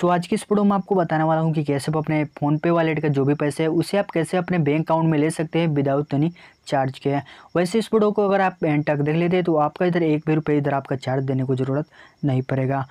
सो आज की इस वीडियो में आपको बताने वाला हूँ कि कैसे आप अपने फ़ोनपे वॉलेट का जो भी पैसे है उसे आप कैसे अपने बैंक अकाउंट में ले सकते हैं विदाउट एनी चार्ज के वैसे इस वीडियो को अगर आप एंड तक देख लेते हैं तो आपका इधर एक भी रुपये इधर आपका चार्ज देने को ज़रूरत नहीं पड़ेगा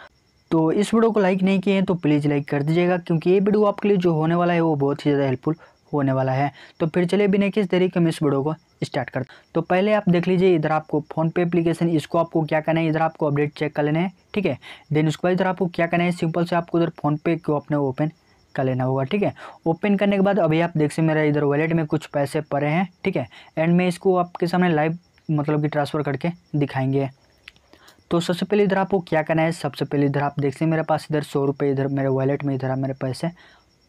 तो इस वीडियो को लाइक नहीं किए हैं तो प्लीज़ लाइक कर दीजिएगा क्योंकि ये वीडियो आपके लिए जो होने वाला है वो बहुत ही ज़्यादा हेल्पफुल होने वाला है तो फिर चले बिना किस तरीके हम इस वीडियो को स्टार्ट कर तो पहले आप देख लीजिए इधर आपको फोनपे एप्लीकेशन इसको आपको क्या करना है इधर आपको अपडेट चेक कर लेना है ठीक है देन उसके बाद इधर आपको क्या करना है सिंपल से आपको इधर फ़ोनपे को अपने ओपन कर लेना होगा ठीक है ओपन करने के बाद अभी आप देख सकते मेरा इधर वॉलेट में कुछ पैसे पड़े हैं ठीक है एंड मैं इसको आपके सामने लाइव मतलब कि ट्रांसफ़र करके दिखाएंगे तो सबसे पहले इधर आपको क्या करना है सबसे पहले इधर आप देख सकते मेरे पास इधर सौ रुपये इधर मेरे वॉलेट में इधर मेरे पैसे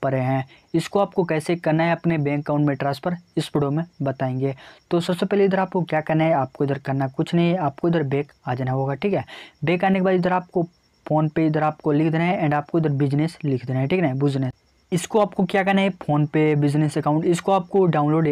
परे हैं इसको आपको कैसे करना है अपने बैंक अकाउंट में ट्रांसफ़र इस वीडियो में बताएंगे तो सबसे पहले इधर आपको क्या करना है आपको इधर करना कुछ नहीं है आपको इधर बैक आ जाना होगा ठीक है बैक आने के बाद इधर आपको फ़ोन पे इधर आपको लिख देना है एंड आपको इधर बिजनेस लिख देना है ठीक है बिजनेस इसको आपको क्या करना है फ़ोन पे बिजनेस अकाउंट इसको आपको डाउनलोड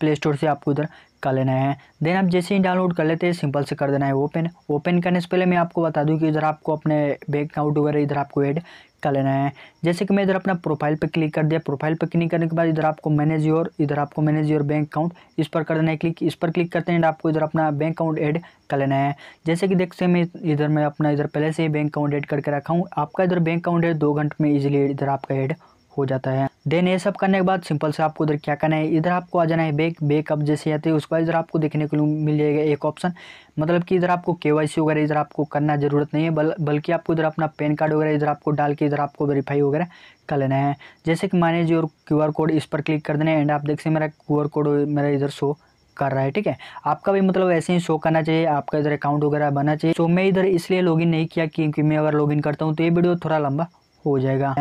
प्ले स्टोर से आपको इधर कर लेना है देन आप जैसे ही डाउनलोड कर लेते हैं सिंपल से कर देना है ओपन ओपन करने से पहले मैं आपको बता दूं कि इधर आपको अपने बैंक अकाउंट वगैरह इधर आपको ऐड कर लेना है जैसे कि मैं इधर अपना प्रोफाइल पर क्लिक कर दिया प्रोफाइल पर क्लिक करने के बाद इधर आपको मैनेज योर इधर आपको मैनेज योर बैंक अकाउंट इस पर कर देना है क्लिक इस पर क्लिक करते हैं आपको इधर अपना बैंक अकाउंट ऐड कर लेना है जैसे कि देखते हैं मैं इधर मैं अपना इधर पहले से ही बैंक अकाउंट ऐड करके रखा हूँ आपका इधर बैंक अकाउंट है दो घंटे में इजिली इधर आपका ऐड हो जाता है देन ये सब करने के बाद सिंपल से आपको उधर क्या करना है इधर आपको आ जाना है बैक बैकअप जैसे आते हैं उसके बाद इधर आपको देखने को मिल जाएगा एक ऑप्शन मतलब कि इधर आपको केवाईसी वगैरह इधर आपको करना जरूरत नहीं है बल, बल्कि आपको इधर अपना पैन कार्ड वगैरह इधर आपको डाल के इधर आपको वेरीफाई वगैरह कर लेना है जैसे कि मैनेज और क्यू कोड इस पर क्लिक कर देना है एंड आप देख सकते मेरा क्यू कोड मेरा इधर शो कर रहा है ठीक है आपका भी मतलब ऐसे ही शो करना चाहिए आपका इधर अकाउंट वगैरह बनना चाहिए तो मैं इधर इसलिए लॉगिन नहीं किया क्योंकि मैं अगर लॉगिन करता हूँ तो ये वीडियो थोड़ा लंबा हो जाएगा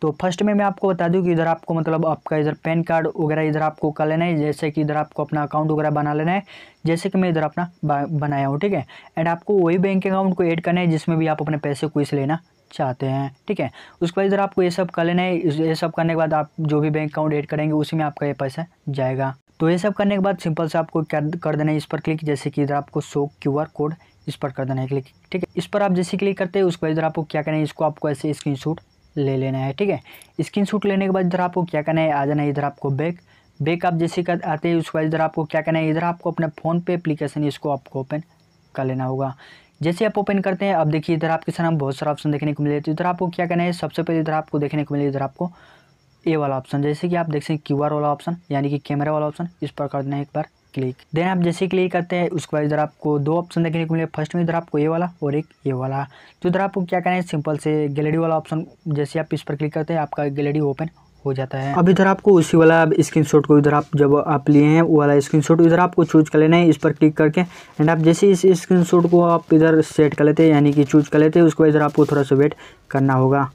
तो फर्स्ट में मैं आपको बता दूं कि इधर आपको मतलब आपका इधर पैन कार्ड वगैरह इधर आपको कर लेना है जैसे कि इधर आपको अपना अकाउंट वगैरह बना लेना है जैसे कि मैं इधर अपना बनाया हूँ ठीक है एंड आपको वही बैंक अकाउंट को ऐड करना है जिसमें भी आप अपने पैसे को इस लेना चाहते हैं ठीक है उसके बाद इधर आपको ये सब कर लेना है ये सब करने के बाद आप जो भी बैंक अकाउंट ऐड करेंगे उसी में आपका ये पैसा जाएगा तो ये सब करने के बाद सिंपल से आपको क्या कर देना है इस पर क्लिक जैसे कि इधर आपको शो क्यू कोड इस पर कर देना है क्लिक ठीक है इस पर आप जैसे क्लिक करते हैं उसके बाद इधर आपको क्या करना है इसको आपको ऐसे स्क्रीनशॉट ले लेना है ठीक है स्क्रीन शूट लेने के बाद इधर आपको क्या करना है आ जाना है इधर आपको बैक बैक आप जैसे कर आते हैं उसके बाद इधर आपको क्या करना है इधर आपको अपने फ़ोन पे एप्लीकेशन इसको आपको ओपन कर लेना होगा जैसे आप ओपन करते हैं अब देखिए इधर आपके सामने बहुत सारा ऑप्शन देखने को मिले तो इधर आपको क्या करना है सबसे पहले इधर आपको देखने को मिले इधर आपको ए वाला ऑप्शन जैसे कि आप देख सकें हैं क्यू वाला ऑप्शन यानी कि कैमरा वाला ऑप्शन इस पर कर देना है एक बार क्लिक देन आप जैसे क्लिक करते हैं उसके बाद इधर आपको दो ऑप्शन देखने को मिले फर्स्ट में इधर आपको ये वाला और एक ये वाला तो इधर आपको क्या करना है सिंपल से गैलरी वाला ऑप्शन जैसे आप इस पर क्लिक करते हैं आपका गैलरी ओपन हो जाता है अब इधर आपको उसी वाला स्क्रीनशॉट को इधर आप जब आप लिए हैं वो वाला स्क्रीनशॉट इधर आपको चूज कर लेना है इस पर क्लिक करके एंड आप जैसे इस स्क्रीनशॉट को आप इधर सेट कर लेते हैं यानी कि चूज कर लेते हैं उसके बाद इधर आपको थोड़ा सा वेट करना होगा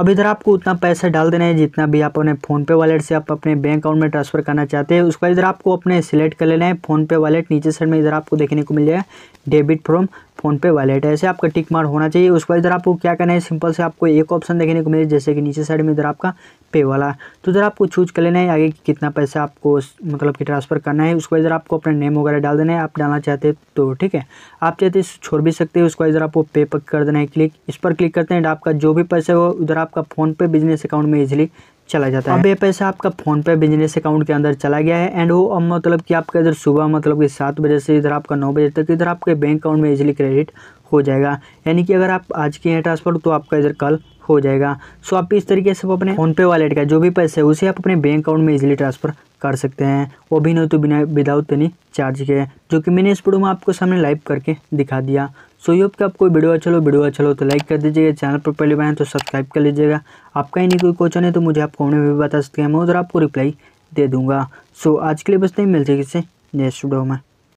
अब इधर आपको उतना पैसा डाल देना है जितना भी आप अपने फ़ोनपे वॉलेट से आप अपने बैंक अकाउंट में ट्रांसफ़र करना चाहते हैं उसके बाद इधर आपको अपने सिलेक्ट कर लेना है फ़ोनपे वॉलेट नीचे साइड में इधर आपको देखने को मिल जाएगा डेबिट फ्रॉम फ़ोनपे वॉलेट है ऐसे आपका टिक मार होना चाहिए उसके बाद इधर आपको क्या करना है सिंपल से आपको एक ऑप्शन देखने को मिले जैसे कि नीचे साइड में इधर आपका पे वाला तो इधर आपको चूज कर लेना है आगे कि कितना पैसा आपको मतलब कि ट्रांसफ़र करना है उसके बाद इधर आपको अपना नेम वगैरह डाल देना है आप डालना चाहते हैं तो ठीक है आप चाहते तो छोड़ भी सकते हैं उसके बाद इधर आपको पे पक कर देना है क्लिक इस पर क्लिक करते हैं आपका जो भी पैसा हो उधर आपका फ़ोनपे बिजनेस अकाउंट में इजिली चला जाता है अब ये पैसा आपका फोन पे बिजनेस अकाउंट के अंदर चला गया है एंड वो अब मतलब कि आपका इधर सुबह मतलब कि सात बजे से इधर आपका नौ बजे तक इधर आपके बैंक अकाउंट में इजिली क्रेडिट हो जाएगा यानी कि अगर आप आज के हैं ट्रांसफ़र तो आपका इधर कल हो जाएगा सो आप इस तरीके से अपने फ़ोनपे वॉलेट का जो भी पैसे है उसे आप अपने बैंक अकाउंट में इजीली ट्रांसफ़र कर सकते हैं वो भी नहीं तो बिना विदाउट एनी चार्ज के जो कि मैंने इस वीडियो में आपको सामने लाइव करके दिखा दिया सो ये आपका आपको वीडियो अच्छा लो वीडियो अच्छा लो तो लाइक कर दीजिएगा चैनल पर पहले बनाए तो सब्सक्राइब कर लीजिएगा आपका ही नहीं कोई क्वेश्चन है तो मुझे आप कमेंट में भी बता सकते हैं मैं उधर आपको रिप्लाई दे दूँगा सो आज के लिए बस नहीं मिलते किसी नेक्स्ट वीडियो में